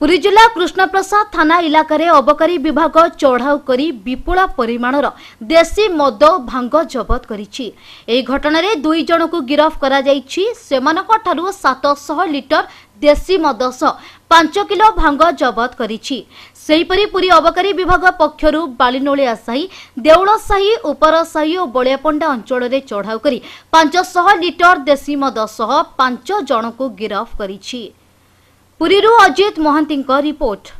पुरी जिल्ला कृष्णप्रसाद थाना इलाकै अबकारी विभाग चढाउ विपुल परिमाण र देशी मद भाँग जबत गरिटे दुईजना गिरफाइस लिटर देशी मदस पाँच किलो भाँग जबत गरिन्छपरि पुरी अबकारी विभाग पक्ष बालिनोसाही देउल साह उपसा बलियापण्डा अञ्चले चढाउ पाँचश लिटर देशी मदस पाँचजना गिरफि पुरिरु अजित महान्तको रिपोर्ट